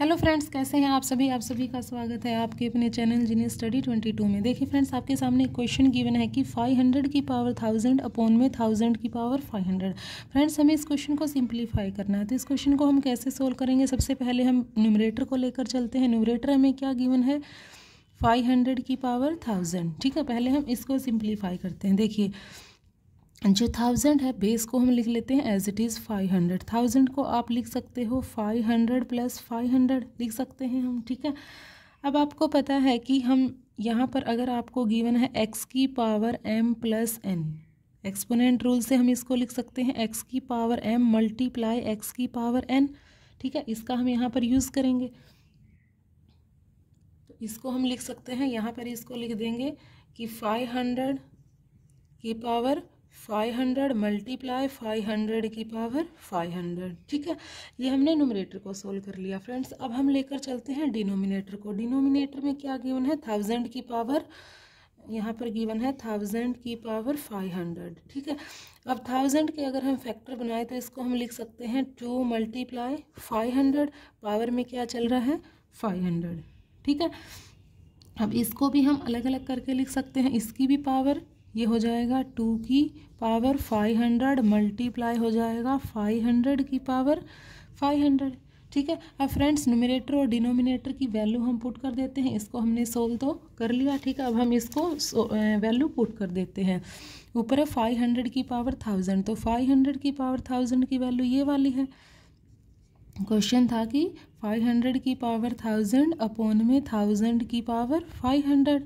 hello friends कैसे हैं आप सभी आप सभी का स्वागत है आपके अपने चैनल जिन्हें स्टडी ट्वेंटी टू में देखिए फ्रेंड्स आपके सामने क्वेश्चन गिवन है कि फाइव हंड्रेड की पावर थाउजेंड अपॉन में थाउजेंड की पावर फाइव हंड्रेड फ्रेंड्स हमें इस क्वेश्चन को सिंपलीफाई करना है तो इस क्वेश्चन को हम कैसे सोल्व करेंगे सबसे पहले हम न्यूमरेटर को लेकर चलते हैं न्यूमरेटर हमें क्या गिवन है फाइव हंड्रेड की पावर थाउजेंड ठीक है पहले हम इसको सिंप्लीफाई करते हैं देखिए जो थाउजेंड है बेस को हम लिख लेते हैं as it is five hundred thousand को आप लिख सकते हो five hundred plus five hundred लिख सकते हैं हम ठीक है अब आपको पता है कि हम यहाँ पर अगर आपको गिवन है एक्स की power M plus N exponent rule से हम इसको लिख सकते हैं एक्स की पावर एम मल्टीप्लाई एक्स की पावर एन ठीक है इसका हम यहाँ पर यूज़ करेंगे तो इसको हम लिख सकते हैं यहाँ पर इसको लिख देंगे कि फाइव हंड्रेड की पावर 500 मल्टीप्लाई 500 की पावर 500 ठीक है ये हमने नोमिनेटर को सोल्व कर लिया फ्रेंड्स अब हम लेकर चलते हैं डिनोमिनेटर को डिनोमिनेटर में क्या गिवन है थाउजेंड की पावर यहाँ पर गिवन है थाउजेंड की पावर फाइव हंड्रेड ठीक है अब थाउजेंड के अगर हम फैक्टर बनाए तो इसको हम लिख सकते हैं two multiply five hundred power में क्या चल रहा है फाइव हंड्रेड ठीक है अब इसको भी हम अलग अलग करके लिख सकते हैं इसकी भी पावर ये हो जाएगा टू की पावर फाइव हंड्रेड मल्टीप्लाई हो जाएगा फाइव हंड्रेड की पावर फाइव हंड्रेड ठीक है अब फ्रेंड्स न्यूमिनेटर और डिनोमिनेटर की वैल्यू हम पुट कर देते हैं इसको हमने सोल्व तो कर लिया ठीक है अब हम इसको वैल्यू पुट कर देते हैं ऊपर है फाइव हंड्रेड की पावर थाउजेंड तो फाइव हंड्रेड की पावर थाउजेंड की वैल्यू ये वाली है क्वेश्चन था कि 500 की पावर थाउजेंड अपोन में थाउजेंड की पावर 500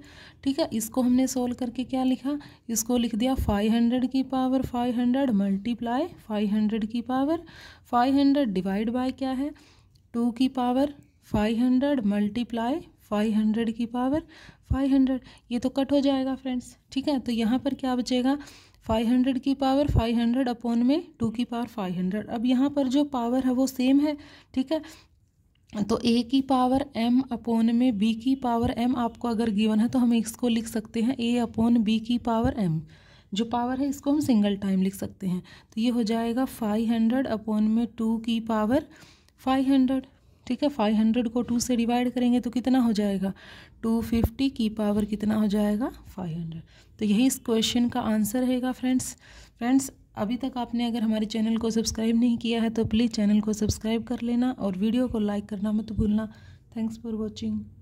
ठीक है इसको हमने सोल्व करके क्या लिखा इसको लिख दिया 500 की पावर 500 हंड्रेड मल्टीप्लाई फाइव की पावर 500 डिवाइड बाय क्या है टू की power 500 hundred multiply five hundred की पावर फाइव हंड्रेड ये तो कट हो जाएगा फ्रेंड्स ठीक है तो यहाँ पर क्या बचेगा फाइव हंड्रेड की पावर फाइव हंड्रेड अपॉन में टू की पावर फाइव हंड्रेड अब यहाँ पर जो पावर है वो सेम है ठीक है तो ए की पावर एम अपोन में बी की पावर एम आपको अगर गिवन है तो हम इसको लिख सकते हैं ए अपोन बी की पावर एम जो पावर है इसको हम सिंगल टाइम लिख सकते हैं तो ये हो जाएगा फाइव हंड्रेड अपोन में टू की पावर फाइव हंड्रेड ठीक है फाइव हंड्रेड को टू से डिवाइड करेंगे तो कितना हो जाएगा टू फिफ्टी की पावर कितना हो जाएगा फाइव हंड्रेड तो यही इस क्वेश्चन का आंसर रहेगा फ्रेंड्स फ्रेंड्स अभी तक आपने अगर हमारे चैनल को सब्सक्राइब नहीं किया है तो प्लीज़ चैनल को सब्सक्राइब कर लेना और वीडियो को लाइक करना मत भूलना थैंक्स फॉर वॉचिंग